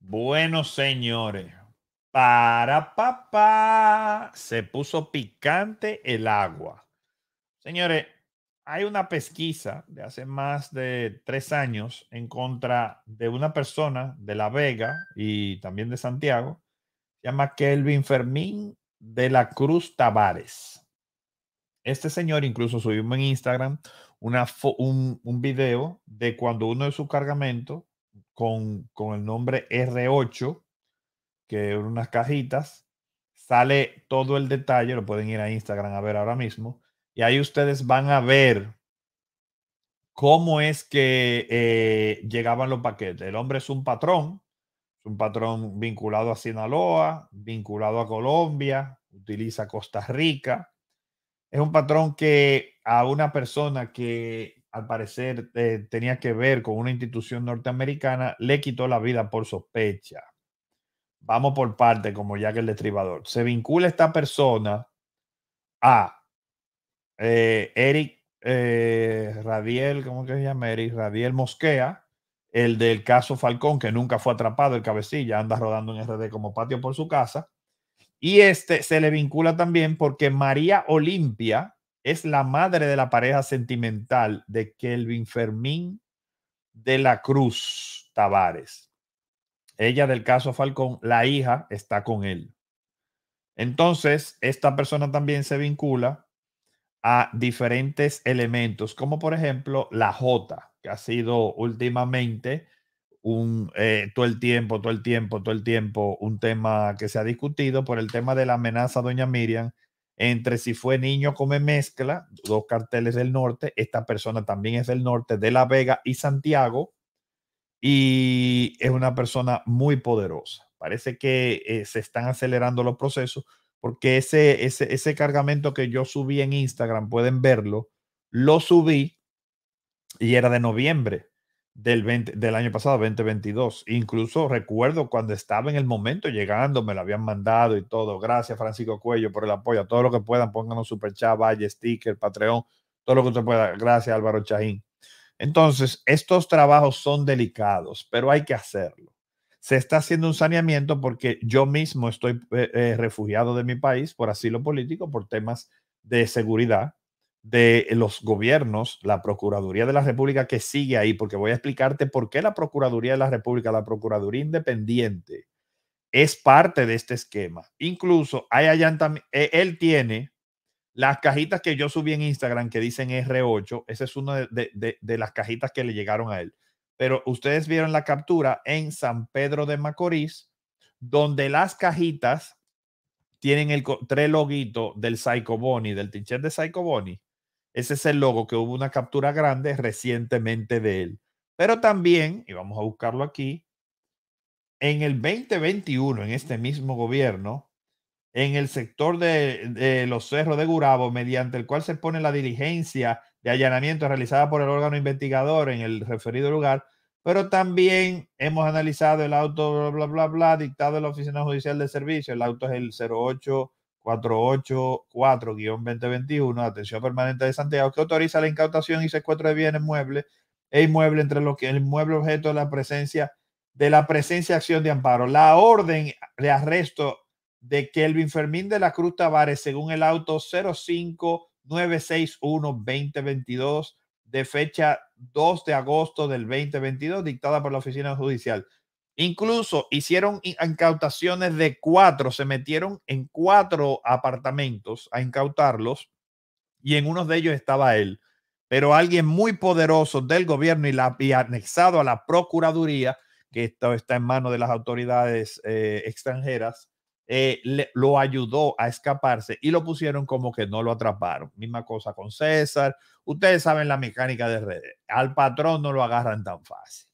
Bueno, señores, para papá se puso picante el agua. Señores, hay una pesquisa de hace más de tres años en contra de una persona de La Vega y también de Santiago, se llama Kelvin Fermín de la Cruz Tavares. Este señor, incluso subimos en Instagram un, un, video de cuando uno de su cargamento con, el nombre R8, que eran unas cajitas, sale todo el detalle, lo pueden ir a Instagram a ver ahora mismo, y ahí ustedes van a ver cómo es que eh, llegaban los paquetes. El hombre es un patrón, es un patrón vinculado a Sinaloa, vinculado a Colombia, utiliza Costa Rica, es un patrón que a una persona que al parecer eh, tenía que ver con una institución norteamericana le quitó la vida por sospecha. Vamos por parte, como ya que el destribador. Se vincula esta persona a eh, Eric eh, Radiel, ¿cómo que se llama? Eric Radiel Mosquea, el del caso Falcón, que nunca fue atrapado, el cabecilla, anda rodando en RD como patio por su casa. Y este se le vincula también porque María Olimpia es la madre de la pareja sentimental de Kelvin Fermín de la Cruz Tavares. Ella del caso Falcón, la hija, está con él. Entonces, esta persona también se vincula a diferentes elementos, como por ejemplo la J, que ha sido últimamente un, eh, todo el tiempo, todo el tiempo, todo el tiempo, un tema que se ha discutido por el tema de la amenaza doña Miriam, entre si fue niño come mezcla, dos carteles del norte, esta persona también es del norte, de La Vega y Santiago, y es una persona muy poderosa. Parece que eh, se están acelerando los procesos porque ese, ese, ese cargamento que yo subí en Instagram, pueden verlo, lo subí y era de noviembre del, del año pasado, 2022. Incluso recuerdo cuando estaba en el momento llegando, me lo habían mandado y todo. Gracias, Francisco Cuello, por el apoyo. A todo lo que puedan, pónganos super chat, valle, sticker, Patreon, todo lo que usted pueda. Gracias, Álvaro Chaín. Entonces, estos trabajos son delicados, pero hay que hacerlo. Se está haciendo un saneamiento porque yo mismo estoy eh, eh, refugiado de mi país por asilo político, por temas de seguridad, de los gobiernos, la Procuraduría de la República que sigue ahí, porque voy a explicarte por qué la Procuraduría de la República, la Procuraduría Independiente, es parte de este esquema. Incluso e-, él tiene las cajitas que yo subí en Instagram que dicen R8, esa es una de, las cajitas que le llegaron a él. Pero ustedes vieron la captura en San Pedro de Macorís, donde las cajitas tienen el tres del Psycho del tichet de Psycho ese es el logo que hubo una captura grande recientemente de él. Pero también, y vamos a buscarlo aquí, en el 2021, en este mismo gobierno, en el sector de, los cerros de Gurabo, mediante el cual se pone la diligencia de allanamiento realizada por el órgano investigador en el referido lugar, pero también hemos analizado el auto, bla, bla, bla, dictado de la Oficina Judicial de Servicio, el auto es el 08. 484-2021, Atención Permanente de Santiago, que autoriza la incautación y secuestro de bienes muebles e inmuebles entre los que el mueble objeto de la presencia de la presencia acción de amparo. La orden de arresto de Kelvin Fermín de la Cruz Tavares, según el auto 05961-2022, de fecha 2 de agosto del 2022, dictada por la Oficina Judicial Incluso hicieron incautaciones de cuatro, se metieron en cuatro apartamentos a incautarlos y en uno de ellos estaba él. Pero alguien muy poderoso del gobierno y, la, anexado a la Procuraduría, que esto está en manos de las autoridades eh, extranjeras, eh, lo ayudó a escaparse y lo pusieron como que no lo atraparon. Misma cosa con César. Ustedes saben la mecánica de redes. Al patrón no lo agarran tan fácil.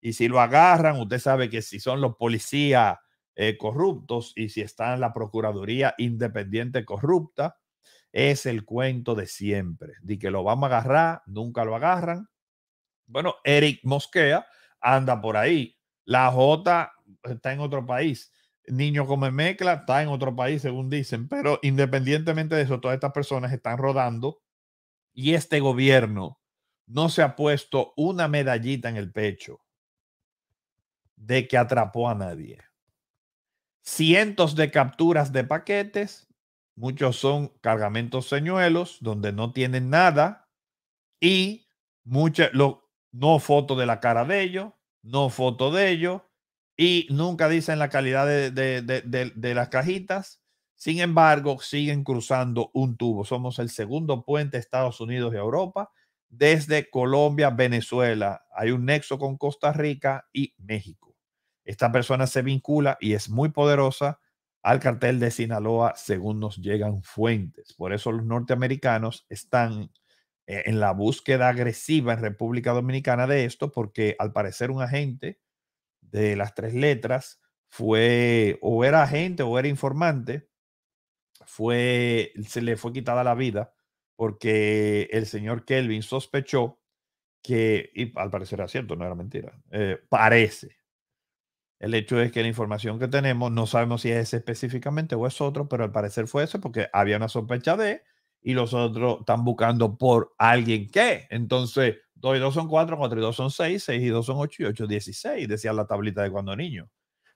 Y si lo agarran, usted sabe que si son los policías eh, corruptos y si está en la Procuraduría Independiente corrupta, es el cuento de siempre. De que lo vamos a agarrar, nunca lo agarran. Bueno, Eric Mosquea anda por ahí. La J está en otro país. Niño Come Mecla está en otro país, según dicen. Pero independientemente de eso, todas estas personas están rodando y este gobierno no se ha puesto una medallita en el pecho de que atrapó a nadie. Cientos de capturas de paquetes, muchos son cargamentos señuelos donde no tienen nada y no foto de la cara de ellos, no foto de ellos y nunca dicen la calidad de, de las cajitas. Sin embargo, siguen cruzando un tubo. Somos el segundo puente Estados Unidos y Europa desde Colombia, Venezuela. Hay un nexo con Costa Rica y México. Esta persona se vincula y es muy poderosa al cartel de Sinaloa según nos llegan fuentes. Por eso los norteamericanos están eh, en la búsqueda agresiva en República Dominicana de esto, porque al parecer un agente de las tres letras fue o era agente o era informante, fue, se le fue quitada la vida porque el señor Kelvin sospechó que, y al parecer era cierto, no era mentira, eh, parece, el hecho es que la información que tenemos, no sabemos si es ese específicamente o es otro, pero al parecer fue ese porque había una sospecha de y los otros están buscando por alguien que. Entonces, 2 y 2 son 4, 4 y 2 son 6, 6 y 2 son 8 y 8 16, decía la tablita de cuando niño.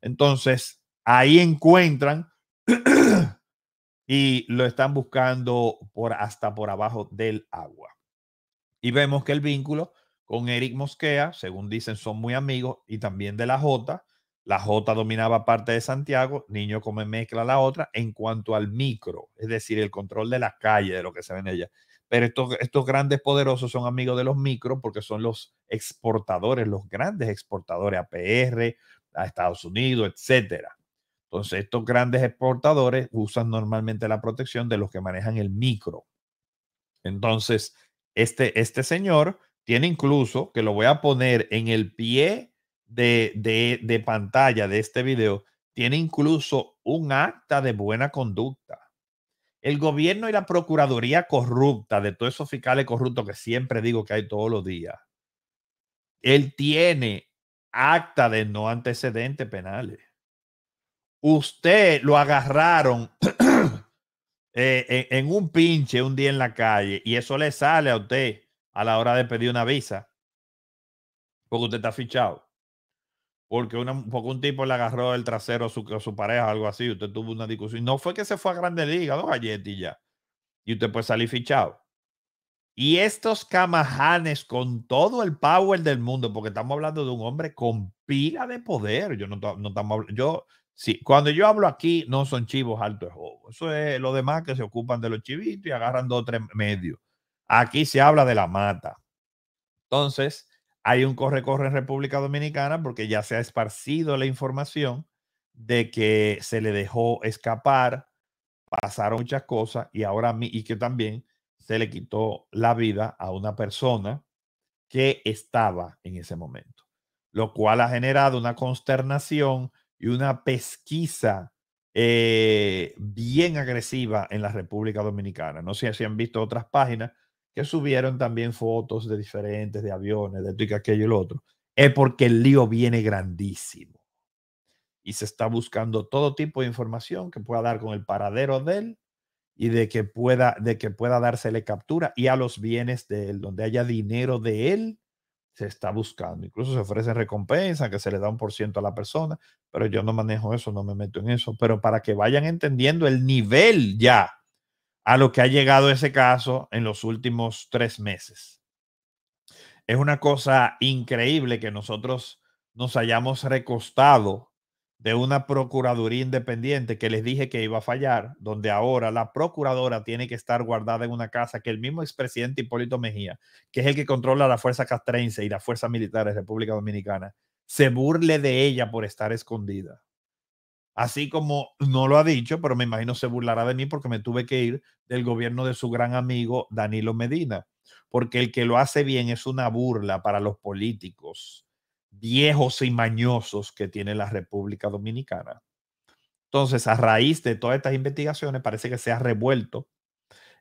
Entonces, ahí encuentran y lo están buscando por hasta por abajo del agua. Y vemos que el vínculo con Eric Mosquea, según dicen, son muy amigos y también de la J, la J dominaba parte de Santiago, Niño Come Mezcla la otra, en cuanto al micro, es decir, el control de la calle, de lo que se ve en ella. Pero estos, estos grandes poderosos son amigos de los micros porque son los exportadores, los grandes exportadores a PR, a Estados Unidos, etcétera. Entonces, estos grandes exportadores usan normalmente la protección de los que manejan el micro. Entonces, este, este señor tiene incluso, que lo voy a poner en el pie de, pantalla de este video tiene incluso un acta de buena conducta. El gobierno y la procuraduría corrupta de todos esos fiscales corruptos que siempre digo que hay todos los días, él tiene acta de no antecedentes penales. Usted lo agarraron eh, en un pinche un día en la calle y eso le sale a usted a la hora de pedir una visa porque usted está fichado porque poco un tipo le agarró el trasero a su, pareja algo así, usted tuvo una discusión. No fue que se fue a Grande Liga, dos galletas y ya. Y usted puede salir fichado. Y estos camajanes con todo el power del mundo, porque estamos hablando de un hombre con pila de poder. Yo no, no estamos yo sí, cuando yo hablo aquí no son chivos altos de juego. Eso es lo demás que se ocupan de los chivitos y agarran dos o tres medios. Aquí se habla de la mata. Entonces, hay un corre-corre en República Dominicana porque ya se ha esparcido la información de que se le dejó escapar, pasaron muchas cosas y ahora y que también se le quitó la vida a una persona que estaba en ese momento, lo cual ha generado una consternación y una pesquisa eh, bien agresiva en la República Dominicana. No sé si han visto otras páginas que subieron también fotos de diferentes, de aviones, de esto y aquello y lo otro, es porque el lío viene grandísimo. Y se está buscando todo tipo de información que pueda dar con el paradero de él y de que pueda, de que pueda dársele captura y a los bienes de él, donde haya dinero de él, se está buscando. Incluso se ofrecen recompensas, que se le da un por ciento a la persona, pero yo no manejo eso, no me meto en eso, pero para que vayan entendiendo el nivel ya a lo que ha llegado ese caso en los últimos tres meses. Es una cosa increíble que nosotros nos hayamos recostado de una Procuraduría independiente que les dije que iba a fallar, donde ahora la Procuradora tiene que estar guardada en una casa que el mismo expresidente Hipólito Mejía, que es el que controla la Fuerza Castrense y las Fuerzas Militares de República Dominicana, se burle de ella por estar escondida así como no lo ha dicho, pero me imagino se burlará de mí porque me tuve que ir del gobierno de su gran amigo Danilo Medina, porque el que lo hace bien es una burla para los políticos viejos y mañosos que tiene la República Dominicana. Entonces, a raíz de todas estas investigaciones, parece que se ha revuelto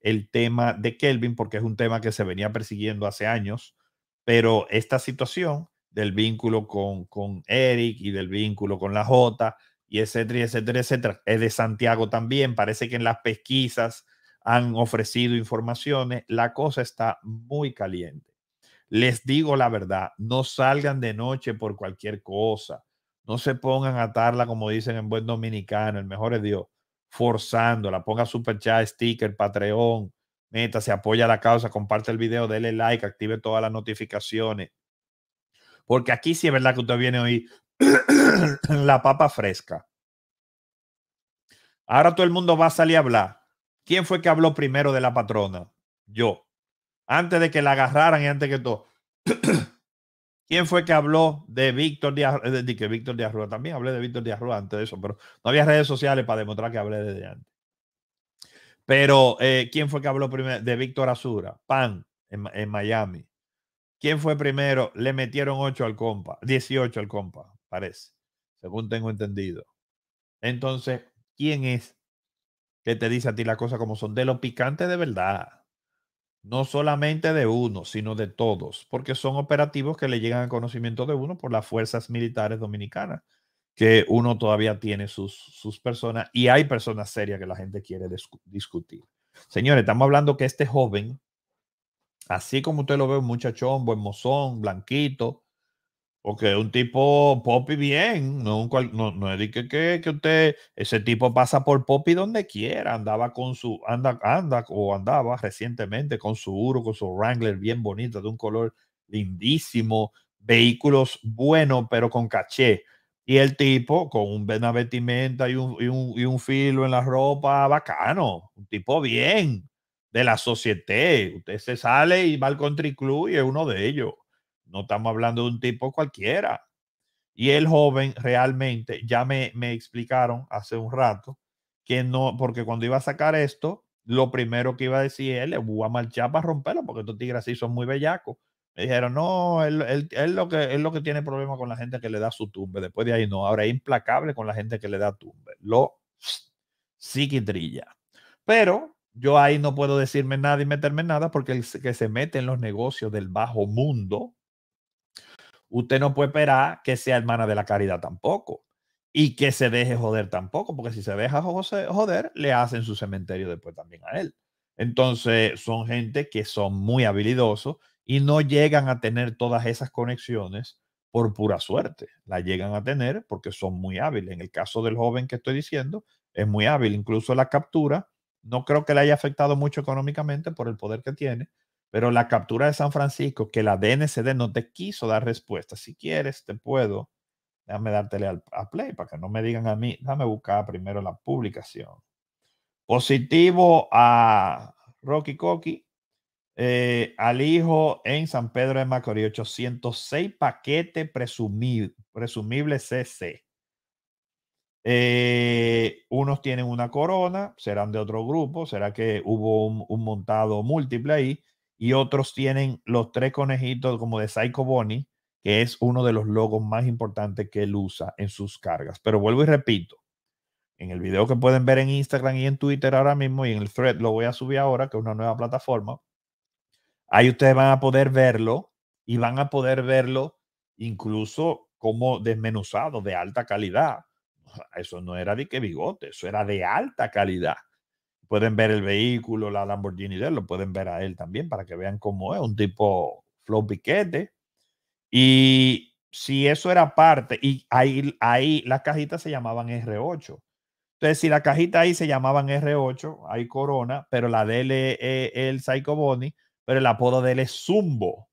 el tema de Kelvin, porque es un tema que se venía persiguiendo hace años, pero esta situación del vínculo con, con Eric y del vínculo con la J y etcétera, etcétera, etcétera. Es de Santiago también. Parece que en las pesquisas han ofrecido informaciones. La cosa está muy caliente. Les digo la verdad, no salgan de noche por cualquier cosa. No se pongan a atarla, como dicen en buen dominicano, el mejor es Dios, forzándola. Ponga super chat, sticker, Patreon, meta, se apoya la causa, comparte el video, dele like, active todas las notificaciones. Porque aquí sí es verdad que usted viene hoy, la papa fresca. Ahora todo el mundo va a salir a hablar. ¿Quién fue que habló primero de la patrona? Yo. Antes de que la agarraran y antes que todo. ¿Quién fue que habló de Víctor Díaz, que Víctor Díaz También hablé de Víctor Díaz antes de eso, pero no había redes sociales para demostrar que hablé desde antes. Pero, eh, ¿quién fue que habló primero? De Víctor Azura, PAN, en, Miami. ¿Quién fue primero? Le metieron ocho al compa, 18 al compa parece, según tengo entendido. Entonces, ¿quién es que te dice a ti las cosas como son? De lo picante de verdad. No solamente de uno, sino de todos, porque son operativos que le llegan a conocimiento de uno por las fuerzas militares dominicanas, que uno todavía tiene sus, sus personas y hay personas serias que la gente quiere discutir. Señores, estamos hablando que este joven, así como usted lo ve, un muchachón, buen mozón, blanquito, porque un tipo pop y bien, no, un cual, no, no es que, que, usted, ese tipo pasa por pop y donde quiera, andaba con su, anda, anda o andaba recientemente con su Uro, con su Wrangler bien bonito, de un color lindísimo, vehículos buenos, pero con caché. Y el tipo con una vestimenta y un, y un, y un filo en la ropa bacano, un tipo bien de la sociedad. Usted se sale y va al country club y es uno de ellos. No estamos hablando de un tipo cualquiera. Y el joven realmente, ya me, explicaron hace un rato, que no, porque cuando iba a sacar esto, lo primero que iba a decir él, voy a marchar para romperlo, porque estos tigres así son muy bellacos. Me dijeron, no, él, lo que, es lo que tiene problema con la gente que le da su tumba Después de ahí no, ahora es implacable con la gente que le da tumbe. Lo psiquitrilla. Pero yo ahí no puedo decirme nada y meterme nada porque el que se mete en los negocios del bajo mundo usted no puede esperar que sea hermana de la caridad tampoco y que se deje joder tampoco, porque si se deja joder, le hacen su cementerio después también a él. Entonces, son gente que son muy habilidosos y no llegan a tener todas esas conexiones por pura suerte. La llegan a tener porque son muy hábiles. En el caso del joven que estoy diciendo, es muy hábil. Incluso la captura, no creo que le haya afectado mucho económicamente por el poder que tiene, pero la captura de San Francisco, que la DNCD no te quiso dar respuesta. Si quieres, te puedo. Déjame dártele a play para que no me digan a mí. Déjame buscar primero la publicación. Positivo a Rocky Coqui, eh, al hijo en San Pedro de Macorís, 806 paquetes presumible, CC. Eh, unos tienen una corona, serán de otro grupo, será que hubo un, un montado múltiple ahí y otros tienen los tres conejitos como de Psycho Bonnie, que es uno de los logos más importantes que él usa en sus cargas. Pero vuelvo y repito, en el video que pueden ver en Instagram y en Twitter ahora mismo y en el thread lo voy a subir ahora, que es una nueva plataforma, ahí ustedes van a poder verlo y van a poder verlo incluso como desmenuzado, de alta calidad. Eso no era de que bigote, eso era de alta calidad pueden ver el vehículo, la Lamborghini de él, lo pueden ver a él también para que vean cómo es, un tipo flow piquete. Y si eso era parte, y ahí, ahí las cajitas se llamaban R8. Entonces, si la cajita ahí se llamaban R8, hay Corona, pero la de es el Psycho Bonnie, pero el apodo de es Zumbo.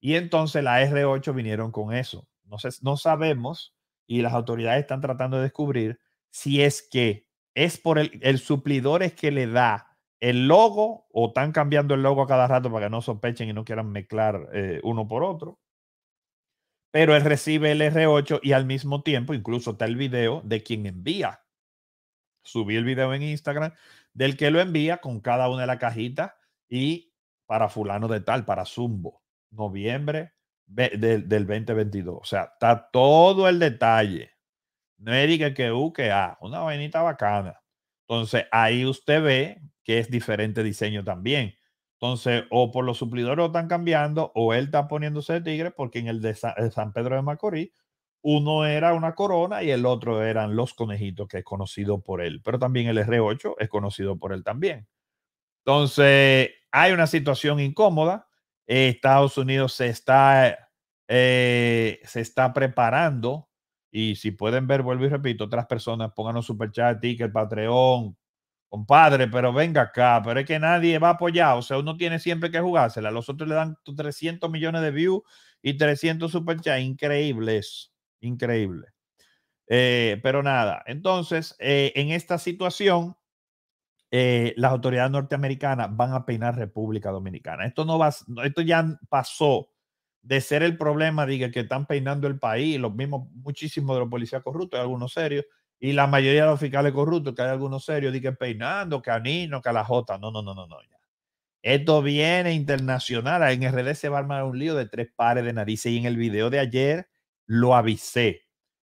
Y entonces la R8 vinieron con eso. No, sé, no sabemos, y las autoridades están tratando de descubrir si es que es por el, suplidor es que le da el logo o están cambiando el logo a cada rato para que no sospechen y no quieran mezclar eh, uno por otro. Pero él recibe el R8 y al mismo tiempo incluso está el video de quien envía. Subí el video en Instagram del que lo envía con cada una de las cajitas y para fulano de tal, para Zumbo, noviembre del 2022. O sea, está todo el detalle. No es que U, que uh, A, ah, una vainita bacana. Entonces ahí usted ve que es diferente diseño también. Entonces, o por los suplidores lo están cambiando, o él está poniéndose de tigre, porque en el de San, Pedro de Macorís, uno era una corona y el otro eran los conejitos, que es conocido por él. Pero también el R8 es conocido por él también. Entonces, hay una situación incómoda. Estados Unidos se está, eh, se está preparando y si pueden ver, vuelvo y repito, otras personas, pónganos Chat, ticket, Patreon, compadre, pero venga acá, pero es que nadie va a apoyar, o sea, uno tiene siempre que jugársela, los otros le dan 300 millones de views y 300 superchats, increíbles, increíble. Eh, pero nada, entonces, eh, en esta situación, eh, las autoridades norteamericanas van a peinar República Dominicana. Esto no va, esto ya pasó de ser el problema, diga que están peinando el país, los mismos, muchísimos de los policías corruptos, hay algunos serios, y la mayoría de los fiscales corruptos, que hay algunos serios, diga peinando, que canino, que a la jota. No, no, no, no, no, Esto viene internacional. En RD se va a armar un lío de tres pares de narices. Y en el video de ayer lo avisé.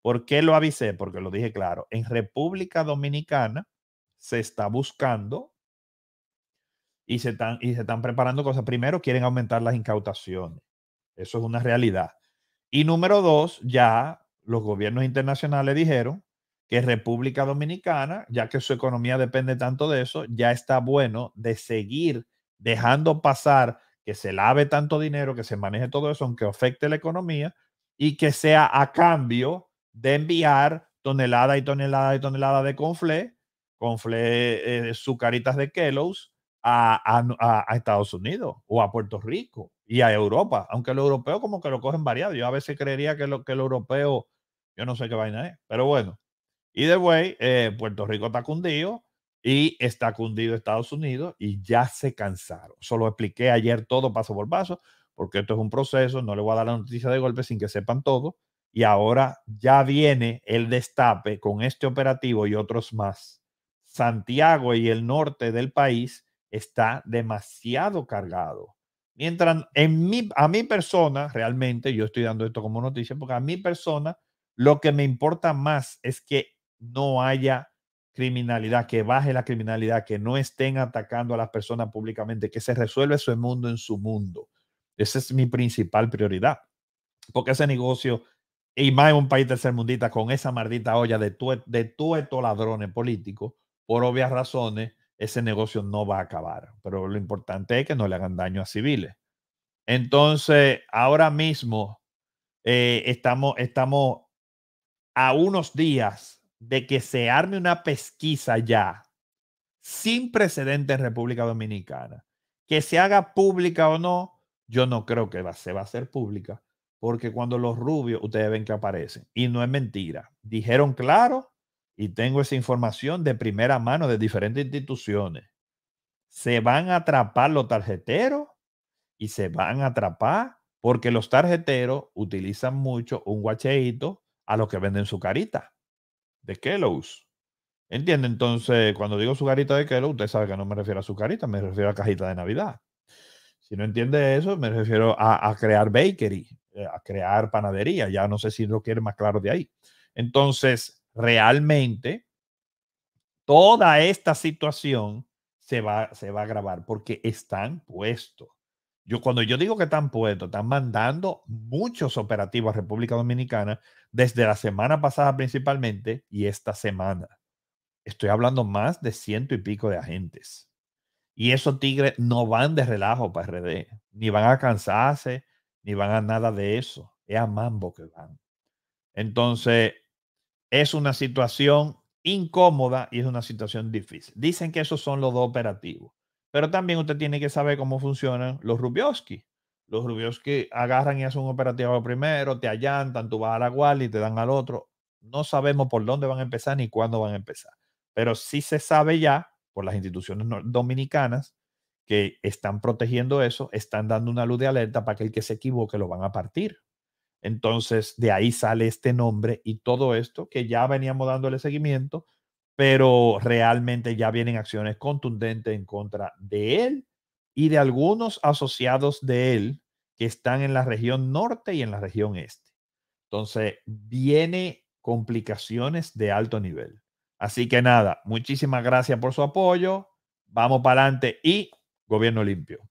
¿Por qué lo avisé? Porque lo dije claro. En República Dominicana se está buscando y se están, y se están preparando cosas. Primero, quieren aumentar las incautaciones. Eso es una realidad. Y número dos, ya los gobiernos internacionales dijeron que República Dominicana, ya que su economía depende tanto de eso, ya está bueno de seguir dejando pasar que se lave tanto dinero, que se maneje todo eso, aunque afecte la economía, y que sea a cambio de enviar tonelada y tonelada y tonelada de conflé, conflé, eh, eh, sucaritas de Kellogg's a, a, a Estados Unidos o a Puerto Rico y a Europa, aunque lo europeo como que lo cogen variado. Yo a veces creería que lo, que el europeo, yo no sé qué vaina es, pero bueno. Y de way, eh, Puerto Rico está cundido y está cundido Estados Unidos y ya se cansaron. solo expliqué ayer todo paso por paso, porque esto es un proceso, no le voy a dar la noticia de golpe sin que sepan todo. Y ahora ya viene el destape con este operativo y otros más. Santiago y el norte del país está demasiado cargado Mientras en a mi persona, realmente, yo estoy dando esto como noticia, porque a mi persona lo que me importa más es que no haya criminalidad, que baje la criminalidad, que no estén atacando a las personas públicamente, que se resuelva su mundo en su mundo. Esa es mi principal prioridad. Porque ese negocio, y más en un país tercermundista, con esa maldita olla de, tu, de tueto ladrones políticos, por obvias razones, ese negocio no va a acabar. Pero lo importante es que no le hagan daño a civiles. Entonces, ahora mismo eh, estamos, estamos a unos días de que se arme una pesquisa ya sin precedente en República Dominicana. Que se haga pública o no, yo no creo que se va a hacer pública, porque cuando los rubios, ustedes ven que aparecen, y no es mentira, dijeron claro y tengo esa información de primera mano de diferentes instituciones. Se van a atrapar los tarjeteros y se van a atrapar porque los tarjeteros utilizan mucho un guacheito a los que venden su carita de Kellogg's. ¿Entiende? Entonces, cuando digo su carita de Kellogg's, usted sabe que no me refiero a su carita, me refiero a cajita de Navidad. Si no entiende eso, me refiero a, crear bakery, eh, a crear panadería. Ya no sé si lo quiere más claro de ahí. Entonces, realmente toda esta situación se va, se va a agravar porque están puestos. Yo, cuando yo digo que están puestos, están mandando muchos operativos a República Dominicana desde la semana pasada principalmente y esta semana. Estoy hablando más de ciento y pico de agentes. Y esos tigres no van de relajo para RD, ni van a cansarse, ni van a nada de eso. Es a mambo que van. Entonces, es una situación incómoda y es una situación difícil. Dicen que esos son los dos operativos. Pero también usted tiene que saber cómo funcionan los Rubioski. Los Rubioski agarran y hacen un operativo primero, te allantan, tú vas a la guardia y te dan al otro. No sabemos por dónde van a empezar ni cuándo van a empezar. Pero sí se sabe ya por las instituciones dominicanas que están protegiendo eso, están dando una luz de alerta para que el que se equivoque lo van a partir. Entonces, de ahí sale este nombre y todo esto que ya veníamos dándole seguimiento, pero realmente ya vienen acciones contundentes en contra de él y de algunos asociados de él que están en la región norte y en la región este. Entonces, viene complicaciones de alto nivel. Así que nada, muchísimas gracias por su apoyo. Vamos para adelante y gobierno limpio.